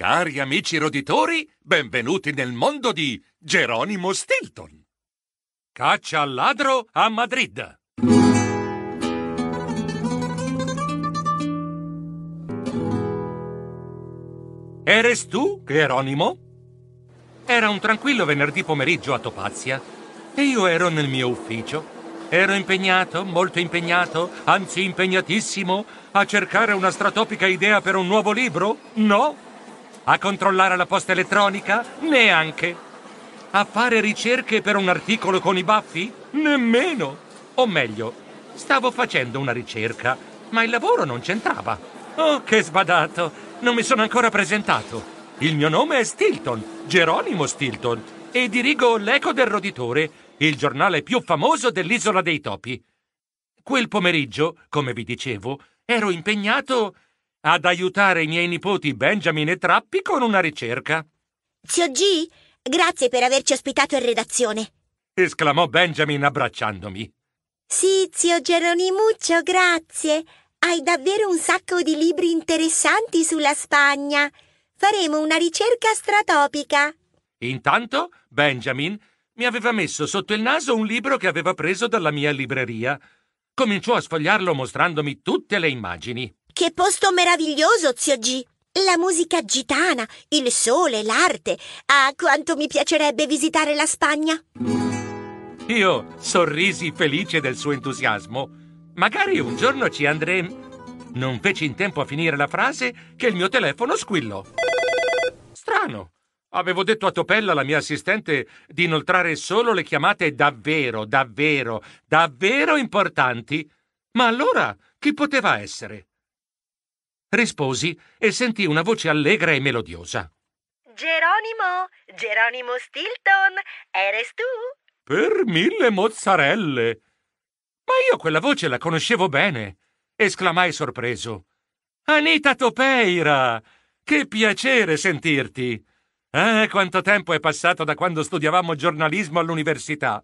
Cari amici roditori, benvenuti nel mondo di Geronimo Stilton. Caccia al ladro a Madrid. Eres tu, Geronimo? Era un tranquillo venerdì pomeriggio a Topazia e io ero nel mio ufficio. Ero impegnato, molto impegnato, anzi impegnatissimo, a cercare una stratopica idea per un nuovo libro? No, a controllare la posta elettronica? Neanche. A fare ricerche per un articolo con i baffi? Nemmeno. O meglio, stavo facendo una ricerca, ma il lavoro non c'entrava. Oh, che sbadato! Non mi sono ancora presentato. Il mio nome è Stilton, Geronimo Stilton, e dirigo l'Eco del Roditore, il giornale più famoso dell'isola dei topi. Quel pomeriggio, come vi dicevo, ero impegnato ad aiutare i miei nipoti Benjamin e Trappi con una ricerca. Zio G, grazie per averci ospitato in redazione, esclamò Benjamin abbracciandomi. Sì, zio Geronimuccio, grazie. Hai davvero un sacco di libri interessanti sulla Spagna. Faremo una ricerca stratopica. Intanto, Benjamin mi aveva messo sotto il naso un libro che aveva preso dalla mia libreria. Cominciò a sfogliarlo mostrandomi tutte le immagini. Che posto meraviglioso, zio G! La musica gitana, il sole, l'arte. Ah, quanto mi piacerebbe visitare la Spagna! Io sorrisi felice del suo entusiasmo. Magari un giorno ci andremo. Non feci in tempo a finire la frase che il mio telefono squillò. Strano. Avevo detto a Topella, la mia assistente, di inoltrare solo le chiamate davvero, davvero, davvero importanti. Ma allora chi poteva essere? Risposi e sentii una voce allegra e melodiosa. Geronimo, Geronimo Stilton, eres tu? Per mille mozzarelle. Ma io quella voce la conoscevo bene, esclamai sorpreso. Anita Topeira! Che piacere sentirti! Eh, quanto tempo è passato da quando studiavamo giornalismo all'università!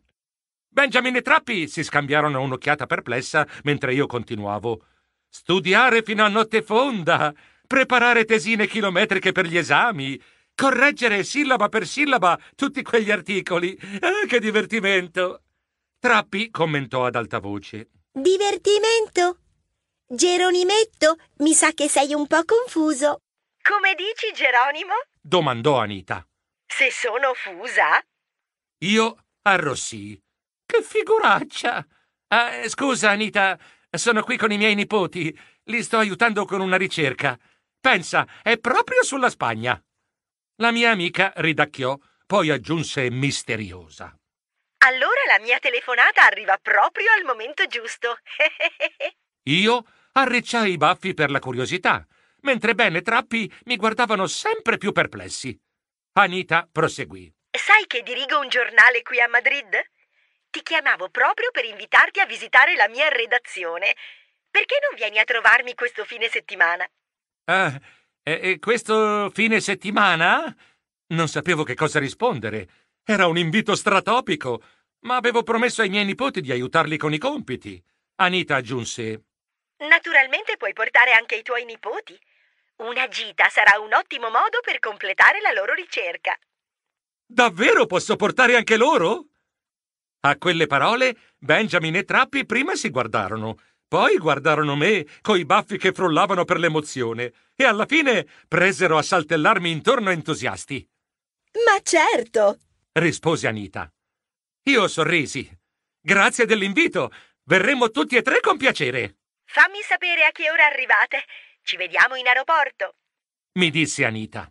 Benjamin e Trappi si scambiarono un'occhiata perplessa mentre io continuavo studiare fino a notte fonda, preparare tesine chilometriche per gli esami, correggere sillaba per sillaba tutti quegli articoli. Eh, che divertimento! Trappi commentò ad alta voce. Divertimento? Geronimetto, mi sa che sei un po' confuso. Come dici, Geronimo? domandò Anita. Se sono fusa? Io arrossì. Che figuraccia! Eh, scusa, Anita, sono qui con i miei nipoti. Li sto aiutando con una ricerca. Pensa, è proprio sulla Spagna. La mia amica ridacchiò, poi aggiunse misteriosa. Allora la mia telefonata arriva proprio al momento giusto. Io arricciai i baffi per la curiosità, mentre Ben e Trappi mi guardavano sempre più perplessi. Anita proseguì. Sai che dirigo un giornale qui a Madrid? Ti chiamavo proprio per invitarti a visitare la mia redazione. Perché non vieni a trovarmi questo fine settimana? Ah, e, e questo fine settimana? Non sapevo che cosa rispondere. Era un invito stratopico, ma avevo promesso ai miei nipoti di aiutarli con i compiti. Anita aggiunse: Naturalmente puoi portare anche i tuoi nipoti. Una gita sarà un ottimo modo per completare la loro ricerca. Davvero posso portare anche loro? A quelle parole Benjamin e Trappi prima si guardarono, poi guardarono me, coi baffi che frullavano per l'emozione, e alla fine presero a saltellarmi intorno entusiasti. Ma certo! rispose Anita. Io sorrisi. Grazie dell'invito. Verremo tutti e tre con piacere. Fammi sapere a che ora arrivate. Ci vediamo in aeroporto. Mi disse Anita.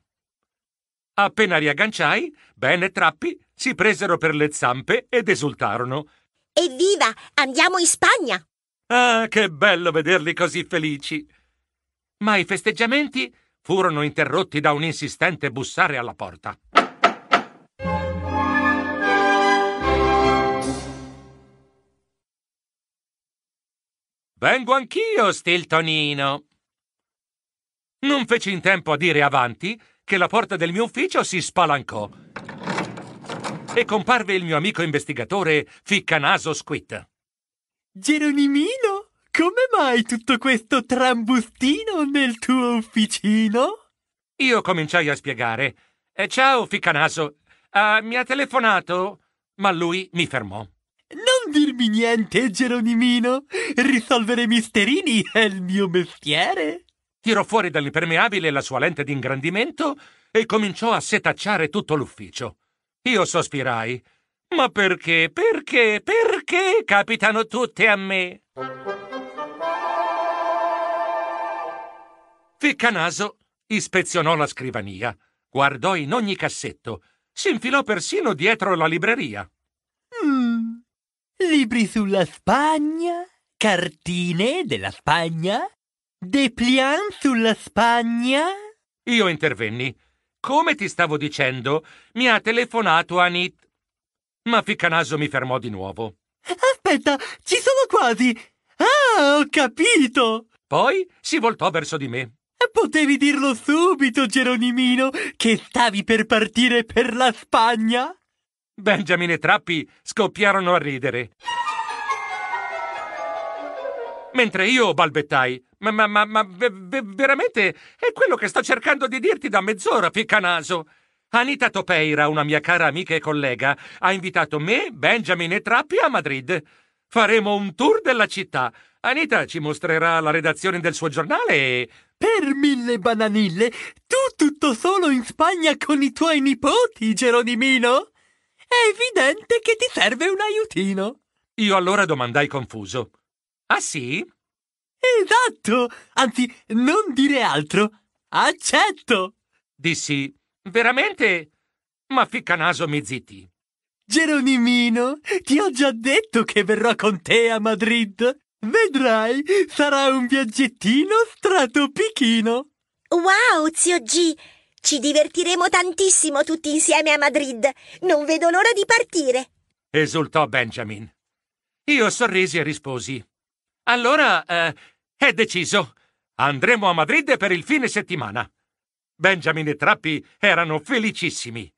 Appena riagganciai, Ben e Trappi si presero per le zampe ed esultarono. Evviva! Andiamo in Spagna! Ah, che bello vederli così felici! Ma i festeggiamenti furono interrotti da un insistente bussare alla porta. Vengo anch'io, Stiltonino! Non feci in tempo a dire avanti che la porta del mio ufficio si spalancò e comparve il mio amico investigatore Ficcanaso Squid. Geronimino, come mai tutto questo trambustino nel tuo ufficino? Io cominciai a spiegare. Eh, ciao, Ficcanaso. Uh, mi ha telefonato, ma lui mi fermò. Non dirmi niente, Geronimino. Risolvere misterini è il mio mestiere. Tirò fuori dall'impermeabile la sua lente d'ingrandimento e cominciò a setacciare tutto l'ufficio. Io sospirai. Ma perché, perché, perché capitano tutte a me? Ficcanaso ispezionò la scrivania, guardò in ogni cassetto, si infilò persino dietro la libreria. Mm, libri sulla Spagna, cartine della Spagna, dépliant sulla Spagna. Io intervenni. Come ti stavo dicendo, mi ha telefonato Anit. Ma Ficcanaso mi fermò di nuovo. Aspetta, ci sono quasi! Ah, ho capito! Poi si voltò verso di me. Potevi dirlo subito, Geronimino, che stavi per partire per la Spagna? Benjamin e Trappi scoppiarono a ridere mentre io balbettai. Ma, ma, ma, ma ve, ve, veramente è quello che sto cercando di dirti da mezz'ora, ficcanaso. Anita Topeira, una mia cara amica e collega, ha invitato me, Benjamin e Trappi a Madrid. Faremo un tour della città. Anita ci mostrerà la redazione del suo giornale e... Per mille bananille, tu tutto solo in Spagna con i tuoi nipoti, Geronimino? È evidente che ti serve un aiutino. Io allora domandai confuso. Ah sì? Esatto! Anzi, non dire altro! Accetto! Dissi, veramente? Ma ficca naso mi zitti. Geronimino, ti ho già detto che verrò con te a Madrid. Vedrai, sarà un viaggettino stratopichino. Wow, zio G! Ci divertiremo tantissimo tutti insieme a Madrid. Non vedo l'ora di partire. Esultò Benjamin. Io sorrisi e risposi. Allora, eh, è deciso. Andremo a Madrid per il fine settimana. Benjamin e Trappi erano felicissimi.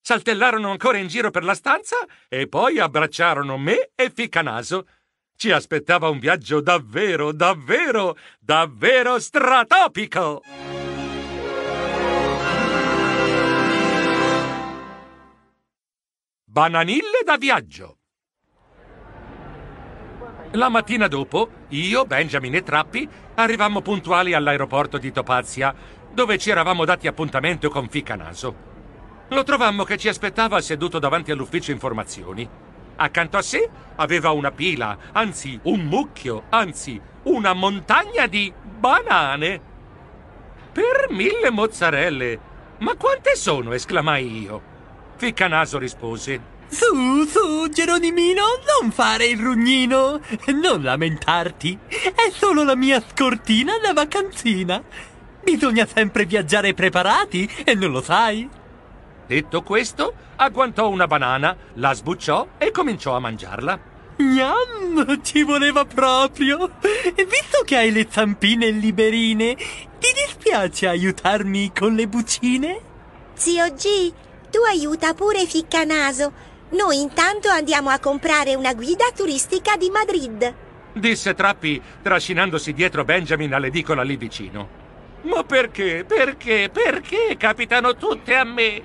Saltellarono ancora in giro per la stanza e poi abbracciarono me e Ficcanaso. Ci aspettava un viaggio davvero, davvero, davvero stratopico! Bananille da viaggio la mattina dopo, io, Benjamin e Trappi arrivammo puntuali all'aeroporto di Topazia, dove ci eravamo dati appuntamento con Ficcanaso. Lo trovammo che ci aspettava seduto davanti all'ufficio informazioni. Accanto a sé aveva una pila, anzi un mucchio, anzi una montagna di banane. Per mille mozzarelle. Ma quante sono? esclamai io. Ficcanaso rispose. Su, su, Geronimino, non fare il rugnino. Non lamentarti. È solo la mia scortina da vacanzina. Bisogna sempre viaggiare preparati e non lo sai. Detto questo, agguantò una banana, la sbucciò e cominciò a mangiarla. Gnam, ci voleva proprio! visto che hai le zampine liberine, ti dispiace aiutarmi con le bucine? Zio G, tu aiuta pure Ficcanaso, noi intanto andiamo a comprare una guida turistica di Madrid. Disse Trappi, trascinandosi dietro Benjamin all'edicola lì vicino. Ma perché, perché, perché capitano tutte a me?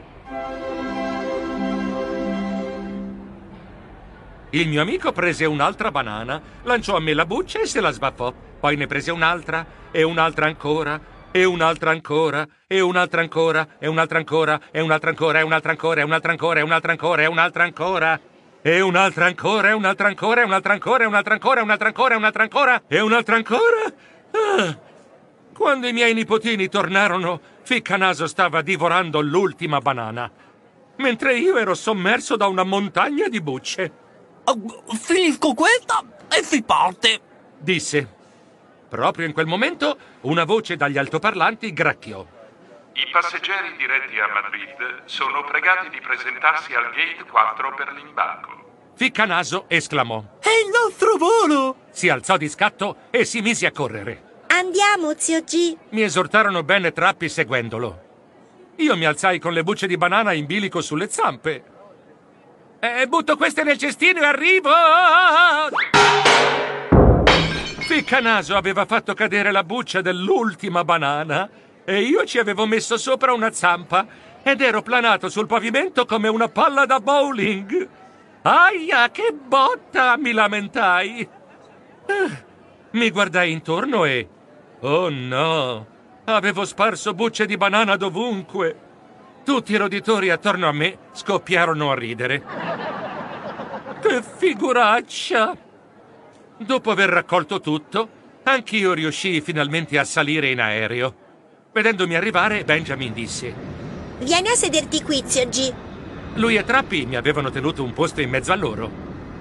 Il mio amico prese un'altra banana, lanciò a me la buccia e se la sbaffò. Poi ne prese un'altra e un'altra ancora e un'altra ancora, e un'altra ancora, e un'altra ancora, e un'altra ancora, e un'altra ancora, e un'altra ancora, e un'altra ancora, e un'altra ancora. E un'altra ancora, e un'altra ancora, e un'altra ancora, e un'altra ancora, e un'altra ancora, e un'altra ancora, e un'altra ancora. Ah. Quando i miei nipotini tornarono, Ficcanaso stava divorando l'ultima banana, mentre io ero sommerso da una montagna di bucce. Finisco questa e si parte, disse. Proprio in quel momento una voce dagli altoparlanti gracchiò. I passeggeri diretti a Madrid sono pregati di presentarsi al gate 4 per l'imbarco. Ficcanaso esclamò: È il nostro volo! Si alzò di scatto e si mise a correre. Andiamo, zio G. Mi esortarono bene Trappi seguendolo. Io mi alzai con le bucce di banana in bilico sulle zampe. E butto queste nel cestino e arrivo! Ficcanaso aveva fatto cadere la buccia dell'ultima banana e io ci avevo messo sopra una zampa ed ero planato sul pavimento come una palla da bowling. Aia, che botta! mi lamentai. Eh, mi guardai intorno e... Oh no! Avevo sparso bucce di banana dovunque. Tutti i roditori attorno a me scoppiarono a ridere. Che figuraccia! Dopo aver raccolto tutto, anch'io riuscii finalmente a salire in aereo. Vedendomi arrivare, Benjamin disse: Vieni a sederti qui, zio G. Lui e Trappi mi avevano tenuto un posto in mezzo a loro.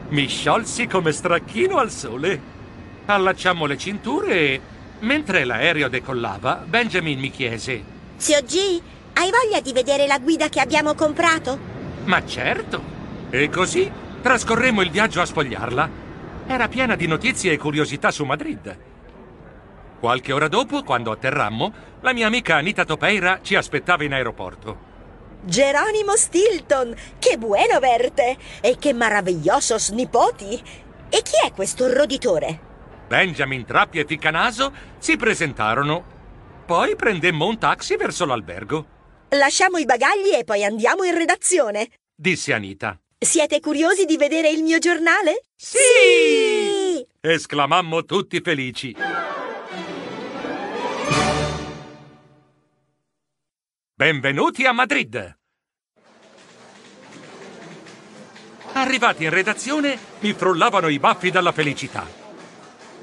Mi sciolsi come stracchino al sole. Allacciammo le cinture e, mentre l'aereo decollava, Benjamin mi chiese: Zio G, hai voglia di vedere la guida che abbiamo comprato? Ma certo! E così trascorremo il viaggio a spogliarla era piena di notizie e curiosità su Madrid. Qualche ora dopo, quando atterrammo, la mia amica Anita Topeira ci aspettava in aeroporto. Geronimo Stilton, che bueno verte! E che maravigliosos nipoti! E chi è questo roditore? Benjamin Trappi e Ficcanaso si presentarono. Poi prendemmo un taxi verso l'albergo. Lasciamo i bagagli e poi andiamo in redazione, disse Anita. Siete curiosi di vedere il mio giornale? Sì! Esclamammo tutti felici. Benvenuti a Madrid! Arrivati in redazione, mi frullavano i baffi dalla felicità.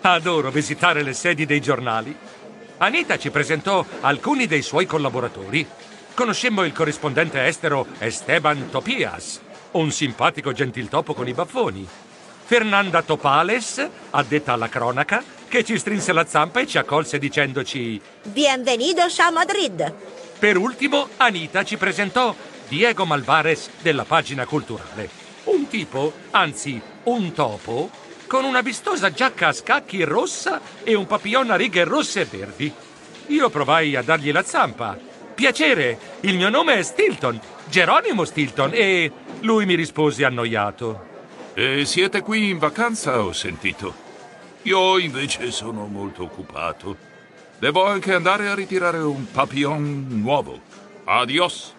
Adoro visitare le sedi dei giornali. Anita ci presentò alcuni dei suoi collaboratori. Conoscemmo il corrispondente estero Esteban Topias, un simpatico gentiltopo con i baffoni. Fernanda Topales, addetta alla cronaca, che ci strinse la zampa e ci accolse dicendoci Bienvenidos a Madrid. Per ultimo, Anita ci presentò Diego Malvares della pagina culturale. Un tipo, anzi un topo, con una vistosa giacca a scacchi rossa e un papillon a righe rosse e verdi. Io provai a dargli la zampa. Piacere, il mio nome è Stilton, Geronimo Stilton e lui mi rispose annoiato. E siete qui in vacanza, ho sentito. Io invece sono molto occupato. Devo anche andare a ritirare un papillon nuovo. Adios.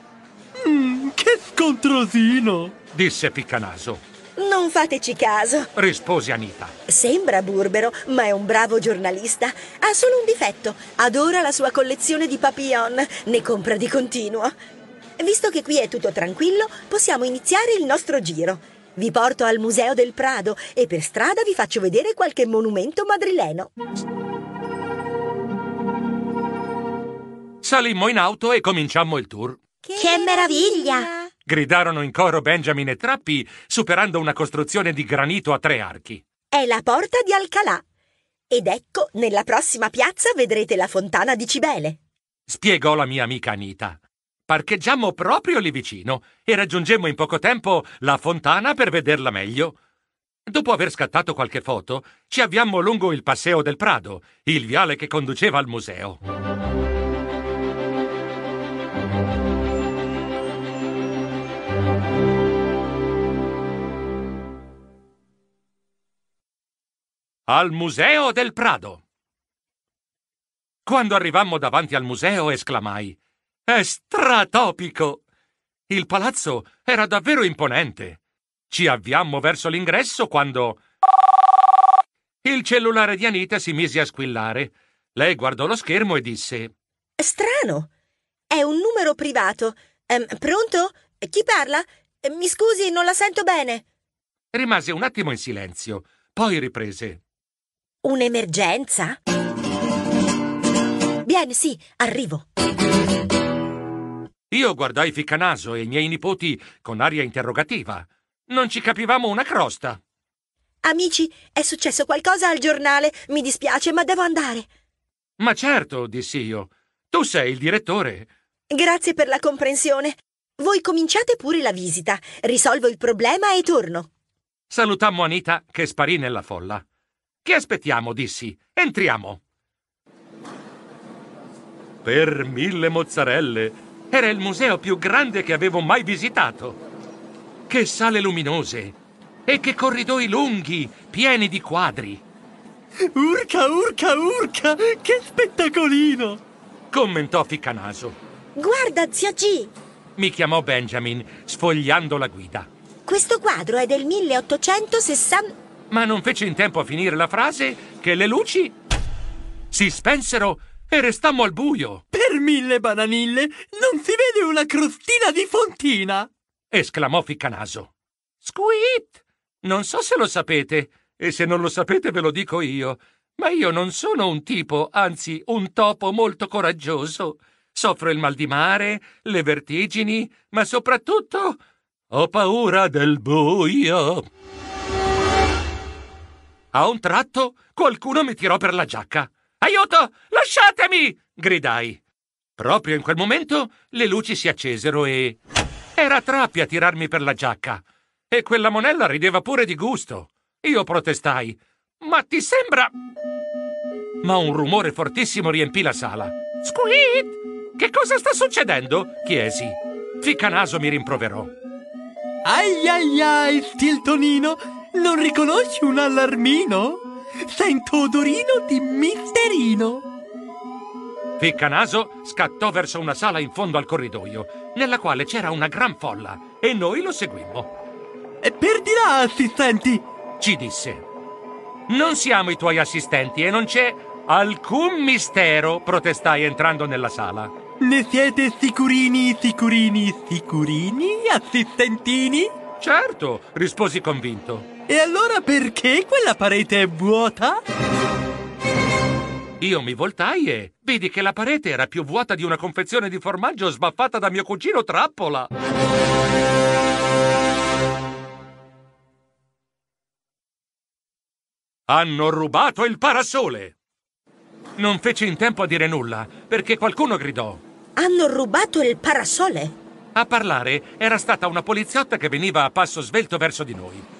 Mm, che scontrosino! disse Piccanaso. Non fateci caso, rispose Anita. Sembra burbero, ma è un bravo giornalista. Ha solo un difetto. Adora la sua collezione di papillon. Ne compra di continuo. Visto che qui è tutto tranquillo, possiamo iniziare il nostro giro. Vi porto al Museo del Prado e per strada vi faccio vedere qualche monumento madrileno. Salimmo in auto e cominciammo il tour. Che, che meraviglia! meraviglia! Gridarono in coro Benjamin e Trappi, superando una costruzione di granito a tre archi. È la porta di Alcalà. Ed ecco, nella prossima piazza vedrete la fontana di Cibele. Spiegò la mia amica Anita. Parcheggiammo proprio lì vicino e raggiungemmo in poco tempo la fontana per vederla meglio. Dopo aver scattato qualche foto, ci avviammo lungo il Passeo del Prado, il viale che conduceva al museo. Al Museo del Prado. Quando arrivammo davanti al museo esclamai è stratopico! Il palazzo era davvero imponente. Ci avviammo verso l'ingresso quando. Il cellulare di Anita si mise a squillare. Lei guardò lo schermo e disse: Strano! È un numero privato. Ehm, pronto? Chi parla? Mi scusi, non la sento bene. Rimase un attimo in silenzio, poi riprese: Un'emergenza? Bien, sì, arrivo. Io guardai Ficcanaso e i miei nipoti con aria interrogativa. Non ci capivamo una crosta. Amici, è successo qualcosa al giornale. Mi dispiace, ma devo andare. Ma certo, dissi io. Tu sei il direttore. Grazie per la comprensione. Voi cominciate pure la visita. Risolvo il problema e torno. Salutammo Anita, che sparì nella folla. Che aspettiamo? dissi. Entriamo. Per mille mozzarelle, era il museo più grande che avevo mai visitato. Che sale luminose e che corridoi lunghi, pieni di quadri. Urca, urca, urca! Che spettacolino! Commentò Ficcanaso. Guarda, zio G! Mi chiamò Benjamin, sfogliando la guida. Questo quadro è del 1860. Ma non fece in tempo a finire la frase che le luci si spensero e restammo al buio. Per mille bananille non si vede una crostina di fontina! esclamò Ficcanaso. Squit! Non so se lo sapete, e se non lo sapete ve lo dico io, ma io non sono un tipo, anzi un topo molto coraggioso. Soffro il mal di mare, le vertigini, ma soprattutto ho paura del buio. A un tratto qualcuno mi tirò per la giacca. Aiuto! Lasciatemi! gridai. Proprio in quel momento le luci si accesero e. Era Trappi a tirarmi per la giacca. E quella monella rideva pure di gusto. Io protestai. Ma ti sembra. Ma un rumore fortissimo riempì la sala. Squid! Che cosa sta succedendo? chiesi. Ficcanaso mi rimproverò. Ai ai ai, Stiltonino! Non riconosci un allarmino? Sento odorino di misterino. Ficcanaso scattò verso una sala in fondo al corridoio, nella quale c'era una gran folla, e noi lo seguimmo. E per di là, assistenti! ci disse. Non siamo i tuoi assistenti e non c'è alcun mistero, protestai entrando nella sala. Ne siete sicurini, sicurini, sicurini, assistentini? Certo, risposi convinto. E allora perché quella parete è vuota? Io mi voltai e vidi che la parete era più vuota di una confezione di formaggio sbaffata da mio cugino Trappola. Hanno rubato il parasole! Non feci in tempo a dire nulla, perché qualcuno gridò. Hanno rubato il parasole? A parlare era stata una poliziotta che veniva a passo svelto verso di noi.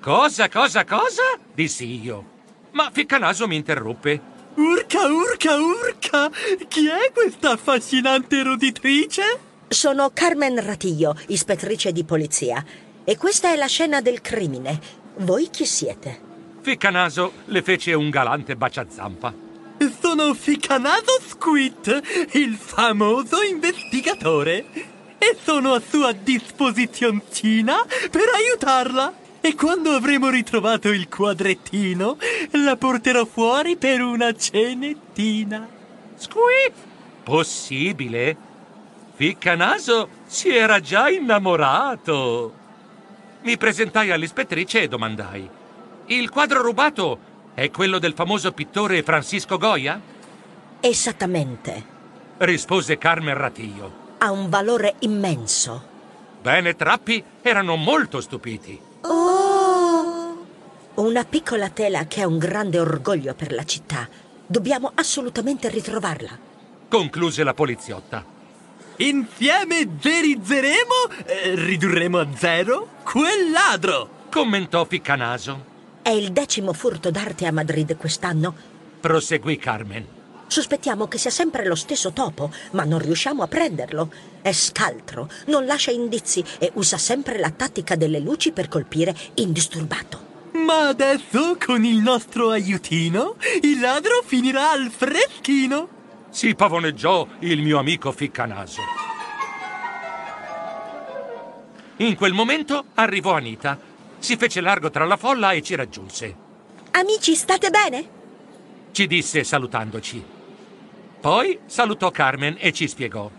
Cosa, cosa, cosa? dissi io. Ma Ficcanaso mi interruppe. Urca, urca, urca! Chi è questa affascinante roditrice? Sono Carmen Ratillo, ispettrice di polizia. E questa è la scena del crimine. Voi chi siete? Ficcanaso le fece un galante baciazampa. Sono Ficcanaso Squid, il famoso investigatore. E sono a sua disposizioncina per aiutarla. E quando avremo ritrovato il quadrettino, la porterò fuori per una cenettina. Squip! Possibile? Ficcanaso si era già innamorato. Mi presentai all'ispettrice e domandai: Il quadro rubato è quello del famoso pittore Francisco Goya? Esattamente. Rispose Carmen Ratio. Ha un valore immenso. Bene, Trappi erano molto stupiti. Oh! Una piccola tela che è un grande orgoglio per la città. Dobbiamo assolutamente ritrovarla. Concluse la poliziotta. Insieme gerizzeremo, eh, ridurremo a zero quel ladro! Commentò Ficcanaso. È il decimo furto d'arte a Madrid quest'anno. Proseguì Carmen. Sospettiamo che sia sempre lo stesso topo, ma non riusciamo a prenderlo. È scaltro, non lascia indizi e usa sempre la tattica delle luci per colpire indisturbato. Ma adesso, con il nostro aiutino, il ladro finirà al freschino. Si pavoneggiò il mio amico Ficcanaso. In quel momento arrivò Anita. Si fece largo tra la folla e ci raggiunse. Amici, state bene? Ci disse salutandoci. Poi salutò Carmen e ci spiegò.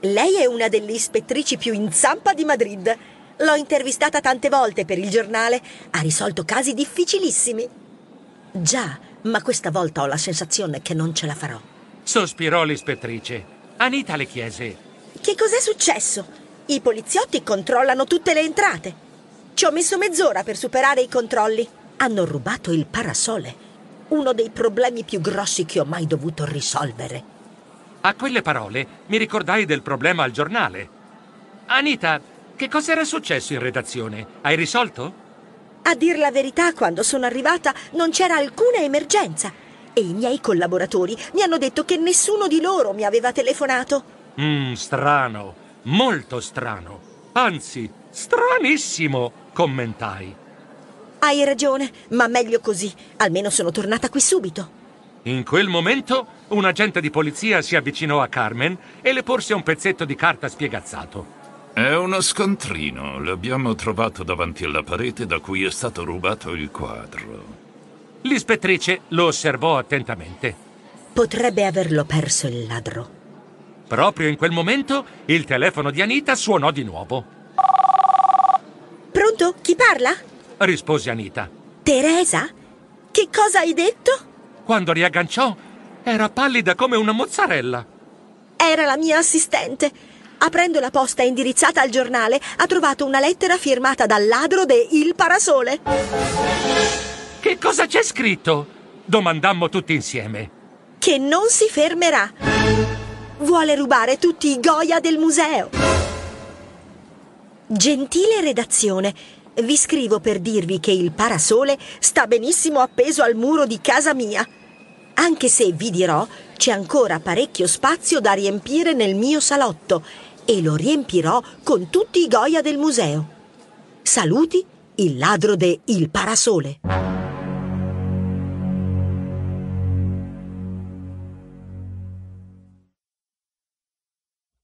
Lei è una delle ispettrici più in zampa di Madrid. L'ho intervistata tante volte per il giornale. Ha risolto casi difficilissimi. Già, ma questa volta ho la sensazione che non ce la farò. Sospirò l'ispettrice. Anita le chiese. Che cos'è successo? I poliziotti controllano tutte le entrate. Ci ho messo mezz'ora per superare i controlli. Hanno rubato il parasole uno dei problemi più grossi che ho mai dovuto risolvere. A quelle parole mi ricordai del problema al giornale. Anita, che cosa era successo in redazione? Hai risolto? A dir la verità, quando sono arrivata non c'era alcuna emergenza e i miei collaboratori mi hanno detto che nessuno di loro mi aveva telefonato. Mmm, strano, molto strano. Anzi, stranissimo, commentai. Hai ragione, ma meglio così. Almeno sono tornata qui subito. In quel momento, un agente di polizia si avvicinò a Carmen e le porse un pezzetto di carta spiegazzato. È uno scontrino. L'abbiamo trovato davanti alla parete da cui è stato rubato il quadro. L'ispettrice lo osservò attentamente. Potrebbe averlo perso il ladro. Proprio in quel momento il telefono di Anita suonò di nuovo. Pronto? Chi parla? rispose Anita. Teresa? Che cosa hai detto? Quando riagganciò, era pallida come una mozzarella. Era la mia assistente. Aprendo la posta indirizzata al giornale, ha trovato una lettera firmata dal ladro de Il Parasole. Che cosa c'è scritto? Domandammo tutti insieme. Che non si fermerà. Vuole rubare tutti i Goya del museo. Gentile redazione. Vi scrivo per dirvi che il parasole sta benissimo appeso al muro di casa mia, anche se vi dirò c'è ancora parecchio spazio da riempire nel mio salotto e lo riempirò con tutti i Goya del museo. Saluti il ladro de Il Parasole.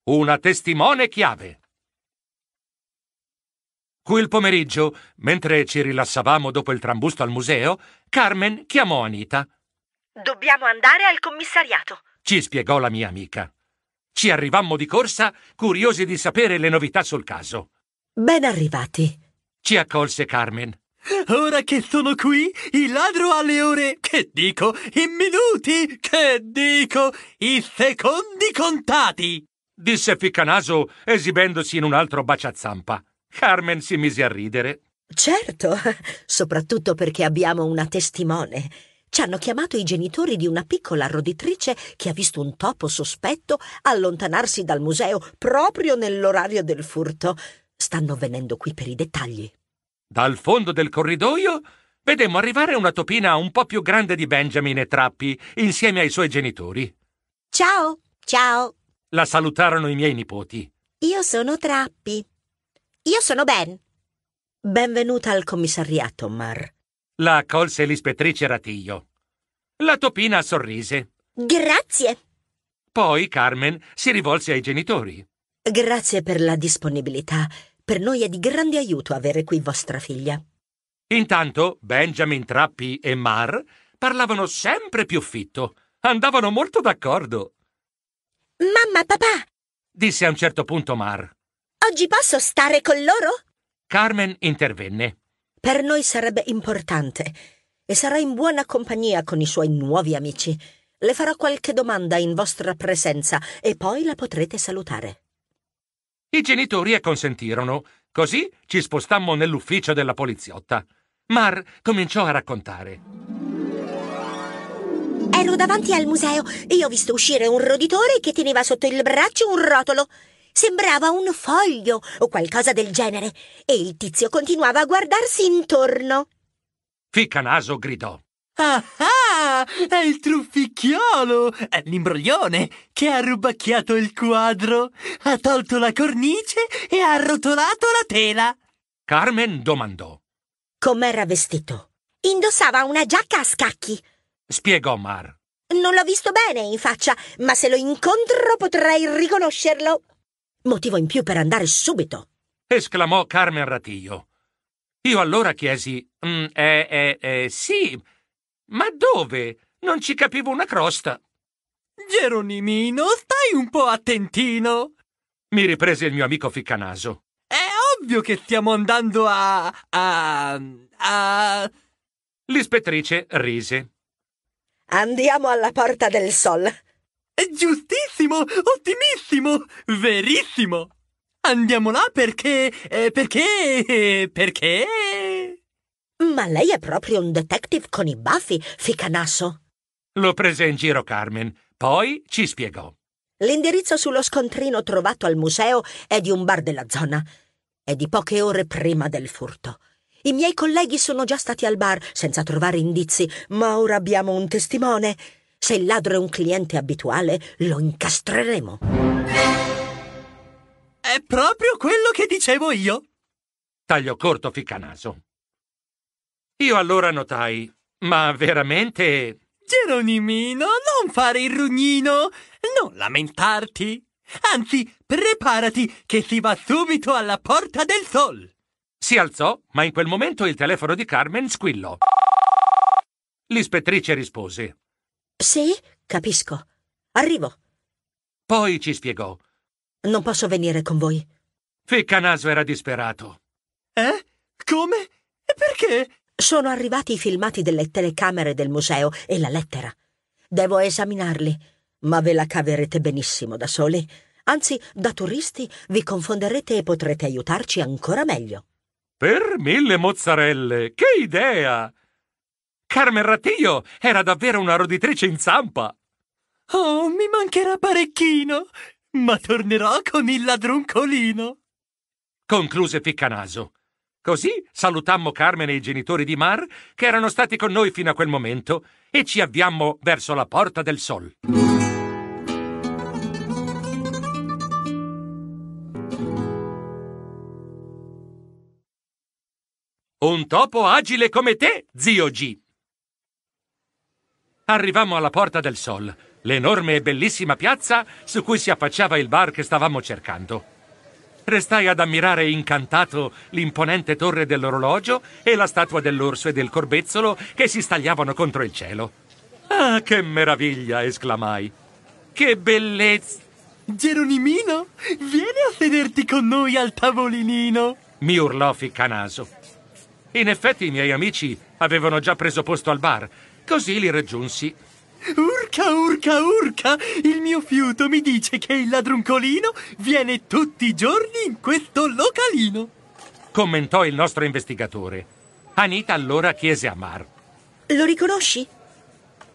Una testimone chiave. Quel pomeriggio, mentre ci rilassavamo dopo il trambusto al museo, Carmen chiamò Anita. Dobbiamo andare al commissariato, ci spiegò la mia amica. Ci arrivammo di corsa, curiosi di sapere le novità sul caso. Ben arrivati, ci accolse Carmen. Ora che sono qui, il ladro ha le ore, che dico, i minuti, che dico, i secondi contati, disse Ficcanaso, esibendosi in un altro baciazampa. Carmen si mise a ridere. Certo, soprattutto perché abbiamo una testimone. Ci hanno chiamato i genitori di una piccola roditrice che ha visto un topo sospetto allontanarsi dal museo proprio nell'orario del furto. Stanno venendo qui per i dettagli. Dal fondo del corridoio vedemmo arrivare una topina un po' più grande di Benjamin e Trappi insieme ai suoi genitori. Ciao, ciao. La salutarono i miei nipoti. Io sono Trappi, io sono Ben. Benvenuta al commissariato, Mar. La accolse l'ispettrice Ratiglio. La topina sorrise. Grazie. Poi Carmen si rivolse ai genitori. Grazie per la disponibilità. Per noi è di grande aiuto avere qui vostra figlia. Intanto Benjamin Trappi e Mar parlavano sempre più fitto. Andavano molto d'accordo. Mamma, papà! disse a un certo punto Mar. Oggi posso stare con loro? Carmen intervenne. Per noi sarebbe importante e sarà in buona compagnia con i suoi nuovi amici. Le farò qualche domanda in vostra presenza e poi la potrete salutare. I genitori acconsentirono, così ci spostammo nell'ufficio della poliziotta. Mar cominciò a raccontare. Ero davanti al museo e ho visto uscire un roditore che teneva sotto il braccio un rotolo. Sembrava un foglio o qualcosa del genere, e il tizio continuava a guardarsi intorno. Ficcanaso gridò. Ah ah! È il trufficchiolo! È l'imbroglione che ha rubacchiato il quadro, ha tolto la cornice e ha arrotolato la tela! Carmen domandò. Com'era vestito? Indossava una giacca a scacchi. Spiegò Mar. Non l'ho visto bene in faccia, ma se lo incontro potrei riconoscerlo. Motivo in più per andare subito! esclamò Carmen Ratiglio. Io allora chiesi: mm, Eh, eh, eh, sì, ma dove? Non ci capivo una crosta. Geronimino, stai un po' attentino! mi riprese il mio amico ficcanaso. È ovvio che stiamo andando a. a. a. L'ispettrice rise. Andiamo alla Porta del Sol. Giustissimo, ottimissimo, verissimo. Andiamo là perché... Eh, perché... perché... Ma lei è proprio un detective con i baffi, ficanasso. Lo prese in giro Carmen, poi ci spiegò. L'indirizzo sullo scontrino trovato al museo è di un bar della zona. È di poche ore prima del furto. I miei colleghi sono già stati al bar senza trovare indizi, ma ora abbiamo un testimone. Se il ladro è un cliente abituale, lo incastreremo. È proprio quello che dicevo io. Taglio corto Ficcanaso. Io allora notai, ma veramente... Geronimino, non fare il rugnino, non lamentarti. Anzi, preparati che si va subito alla Porta del Sol. Si alzò, ma in quel momento il telefono di Carmen squillò. L'ispettrice rispose. Sì, capisco. Arrivo. Poi ci spiegò. Non posso venire con voi. Ficcanaso era disperato. Eh? Come? E perché? Sono arrivati i filmati delle telecamere del museo e la lettera. Devo esaminarli, ma ve la caverete benissimo da soli. Anzi, da turisti vi confonderete e potrete aiutarci ancora meglio. Per mille mozzarelle! Che idea! Carmen Rattillo era davvero una roditrice in zampa! Oh, mi mancherà parecchino, ma tornerò con il ladroncolino! Concluse Ficcanaso. Così salutammo Carmen e i genitori di Mar, che erano stati con noi fino a quel momento, e ci avviammo verso la Porta del Sol. Un topo agile come te, zio G. Arrivammo alla Porta del Sol, l'enorme e bellissima piazza su cui si affacciava il bar che stavamo cercando. Restai ad ammirare incantato l'imponente torre dell'orologio e la statua dell'orso e del corbezzolo che si stagliavano contro il cielo. Ah, che meraviglia! esclamai. Che bellezza! Geronimino, vieni a sederti con noi al tavolinino! mi urlò Ficcanaso. In effetti i miei amici avevano già preso posto al bar Così li raggiunsi. Urca, urca, urca! Il mio fiuto mi dice che il ladruncolino viene tutti i giorni in questo localino. Commentò il nostro investigatore. Anita allora chiese a Mar. Lo riconosci?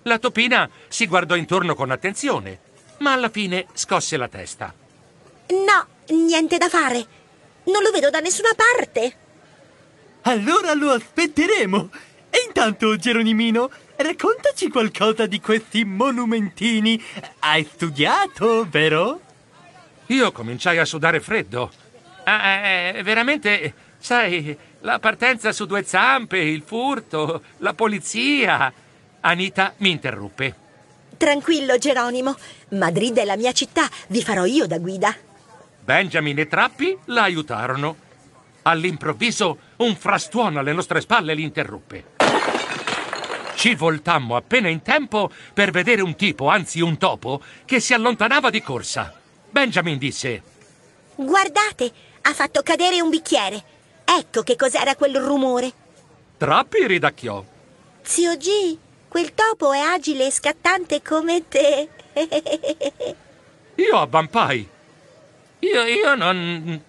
La topina si guardò intorno con attenzione, ma alla fine scosse la testa. No, niente da fare. Non lo vedo da nessuna parte. Allora lo aspetteremo. E intanto, Geronimino, Raccontaci qualcosa di questi monumentini. Hai studiato, vero? Io cominciai a sudare freddo. Ah, eh, eh, eh, veramente, sai, la partenza su due zampe, il furto, la polizia. Anita mi interruppe. Tranquillo, Geronimo. Madrid è la mia città, vi farò io da guida. Benjamin e Trappi la aiutarono. All'improvviso un frastuono alle nostre spalle li interruppe. Ci voltammo appena in tempo per vedere un tipo, anzi un topo, che si allontanava di corsa. Benjamin disse: Guardate, ha fatto cadere un bicchiere. Ecco che cos'era quel rumore. Trappi ridacchiò. Zio G, quel topo è agile e scattante come te. io abbampai. Io, io non.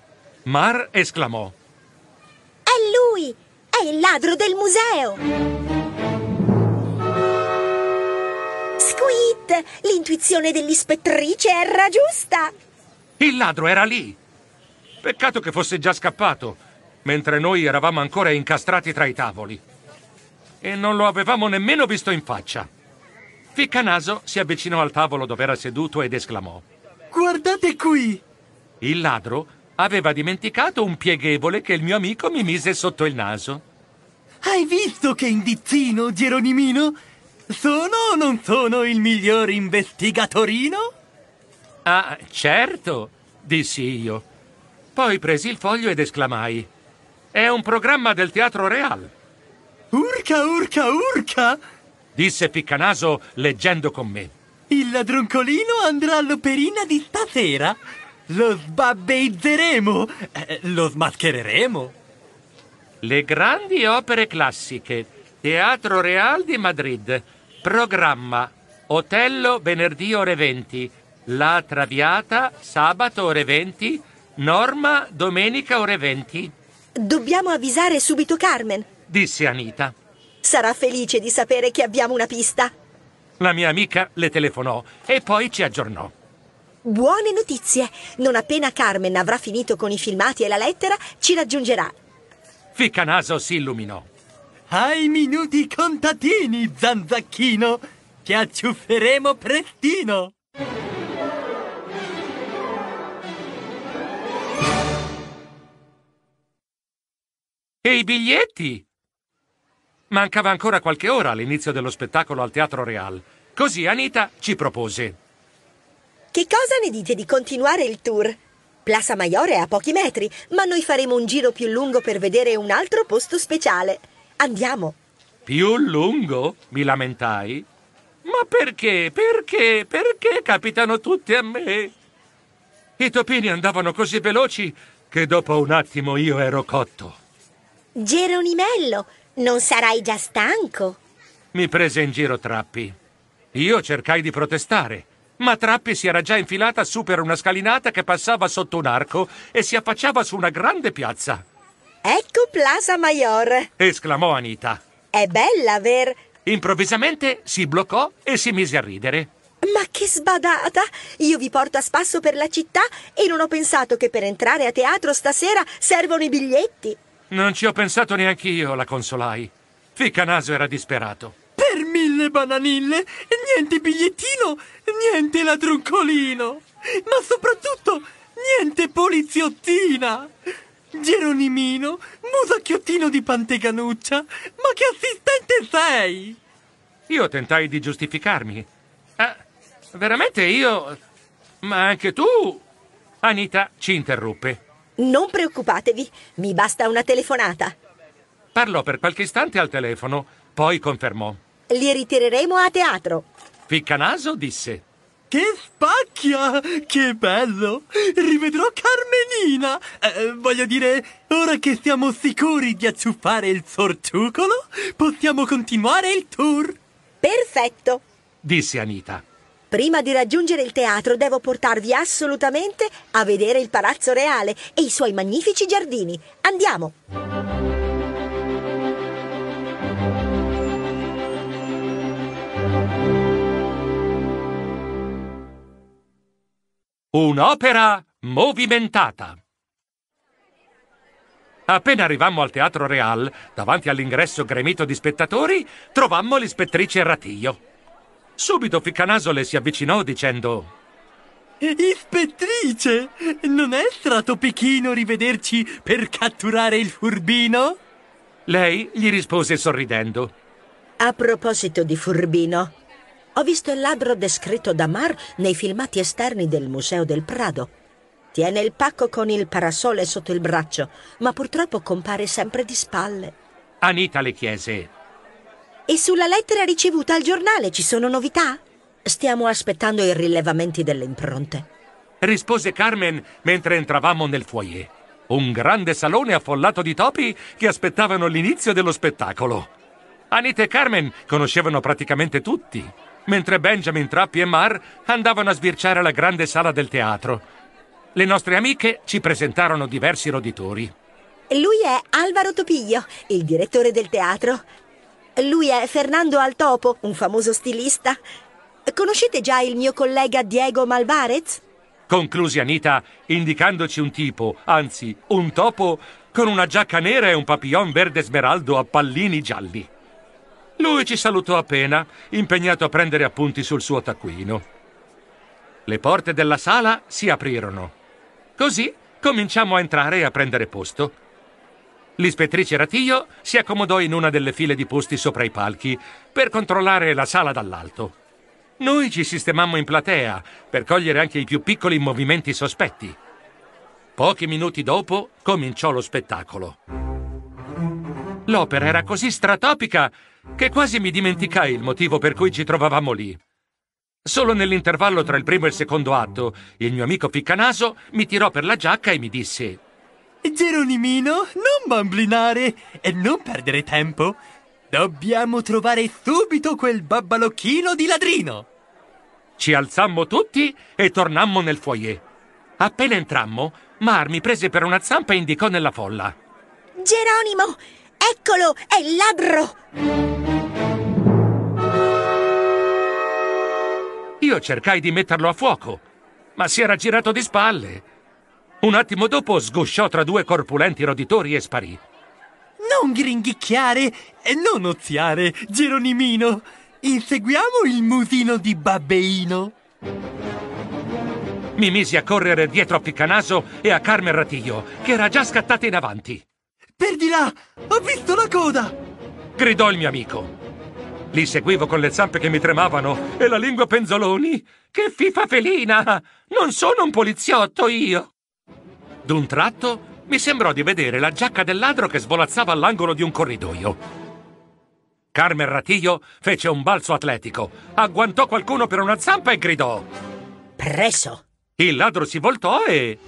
Mar esclamò. È lui! È il ladro del museo! l'intuizione dell'ispettrice era giusta. Il ladro era lì. Peccato che fosse già scappato, mentre noi eravamo ancora incastrati tra i tavoli. E non lo avevamo nemmeno visto in faccia. Ficcanaso si avvicinò al tavolo dove era seduto ed esclamò: Guardate qui! Il ladro aveva dimenticato un pieghevole che il mio amico mi mise sotto il naso. Hai visto che indizzino, Geronimino? Sono o non sono il miglior investigatorino? Ah, certo, dissi io. Poi presi il foglio ed esclamai. È un programma del Teatro Real. Urca, urca, urca! disse Piccanaso leggendo con me. Il ladroncolino andrà all'operina di stasera. Lo sbabbeizzeremo, eh, lo smaschereremo. Le grandi opere classiche. Teatro Real di Madrid. Programma Otello venerdì ore 20, La Traviata sabato ore 20, Norma domenica ore 20. Dobbiamo avvisare subito Carmen, disse Anita. Sarà felice di sapere che abbiamo una pista. La mia amica le telefonò e poi ci aggiornò. Buone notizie! Non appena Carmen avrà finito con i filmati e la lettera, ci raggiungerà. Ficcanaso si illuminò. Ai minuti contatini, zanzacchino, Ti acciufferemo prestino! E i biglietti? Mancava ancora qualche ora all'inizio dello spettacolo al Teatro Real. Così Anita ci propose. Che cosa ne dite di continuare il tour? Plaza Maiore è a pochi metri, ma noi faremo un giro più lungo per vedere un altro posto speciale. Andiamo. Più lungo? mi lamentai. Ma perché? Perché? Perché capitano tutti a me? I topini andavano così veloci che dopo un attimo io ero cotto. Geronimello, non sarai già stanco? Mi prese in giro Trappi. Io cercai di protestare, ma Trappi si era già infilata su per una scalinata che passava sotto un arco e si affacciava su una grande piazza. Ecco Plaza Maior! esclamò Anita. È bella aver. Improvvisamente si bloccò e si mise a ridere. Ma che sbadata! Io vi porto a spasso per la città e non ho pensato che per entrare a teatro stasera servono i biglietti. Non ci ho pensato neanche io, la consolai. Ficcanaso era disperato. Per mille bananille, niente bigliettino, niente ladroncolino, ma soprattutto niente poliziottina. Geronimino, musacchiottino di pantecanuccia, ma che assistente sei? Io tentai di giustificarmi. Eh, veramente io... Ma anche tu... Anita ci interruppe. Non preoccupatevi, mi basta una telefonata. Parlò per qualche istante al telefono, poi confermò. Li ritireremo a teatro. Ficcanaso disse che spacchia! Che bello! Rivedrò Carmenina! Eh, eh, voglio dire, ora che siamo sicuri di acciuffare il sortucolo, possiamo continuare il tour! Perfetto! disse Anita. Prima di raggiungere il teatro devo portarvi assolutamente a vedere il Palazzo Reale e i suoi magnifici giardini. Andiamo! Un'opera movimentata. Appena arrivammo al Teatro Real, davanti all'ingresso gremito di spettatori, trovammo l'ispettrice Ratio. Subito Ficcanaso le si avvicinò dicendo Ispettrice, non è strato Pechino rivederci per catturare il furbino? Lei gli rispose sorridendo. A proposito di furbino, ho visto il labbro descritto da Mar nei filmati esterni del Museo del Prado. Tiene il pacco con il parasole sotto il braccio, ma purtroppo compare sempre di spalle. Anita le chiese. E sulla lettera ricevuta al giornale ci sono novità? Stiamo aspettando i rilevamenti delle impronte. Rispose Carmen mentre entravamo nel foyer. Un grande salone affollato di topi che aspettavano l'inizio dello spettacolo. Anita e Carmen conoscevano praticamente tutti mentre Benjamin, Trappi e Mar andavano a sbirciare la grande sala del teatro. Le nostre amiche ci presentarono diversi roditori. Lui è Alvaro Topiglio, il direttore del teatro. Lui è Fernando Altopo, un famoso stilista. Conoscete già il mio collega Diego Malvarez? Conclusi Anita, indicandoci un tipo, anzi un topo, con una giacca nera e un papillon verde smeraldo a pallini gialli. Lui ci salutò appena, impegnato a prendere appunti sul suo taccuino. Le porte della sala si aprirono. Così cominciamo a entrare e a prendere posto. L'ispettrice Ratio si accomodò in una delle file di posti sopra i palchi per controllare la sala dall'alto. Noi ci sistemammo in platea per cogliere anche i più piccoli movimenti sospetti. Pochi minuti dopo cominciò lo spettacolo. L'opera era così stratopica che quasi mi dimenticai il motivo per cui ci trovavamo lì. Solo nell'intervallo tra il primo e il secondo atto, il mio amico Ficcanaso mi tirò per la giacca e mi disse: Geronimino, non bamblinare e non perdere tempo. Dobbiamo trovare subito quel babbalocchino di ladrino. Ci alzammo tutti e tornammo nel foyer. Appena entrammo, Mar mi prese per una zampa e indicò nella folla. Geronimo, Eccolo! È il ladro! Io cercai di metterlo a fuoco, ma si era girato di spalle. Un attimo dopo sgusciò tra due corpulenti roditori e sparì. Non gringhicchiare e non oziare, Geronimino! Inseguiamo il musino di Babbeino! Mi misi a correre dietro a Piccanaso e a Carmen Ratiglio, che era già scattata in avanti. Per di là! Ho visto la coda! Gridò il mio amico. Li seguivo con le zampe che mi tremavano e la lingua penzoloni. Che fifa felina! Non sono un poliziotto io! D'un tratto mi sembrò di vedere la giacca del ladro che svolazzava all'angolo di un corridoio. Carmen Ratiglio fece un balzo atletico, agguantò qualcuno per una zampa e gridò: Preso! Il ladro si voltò e.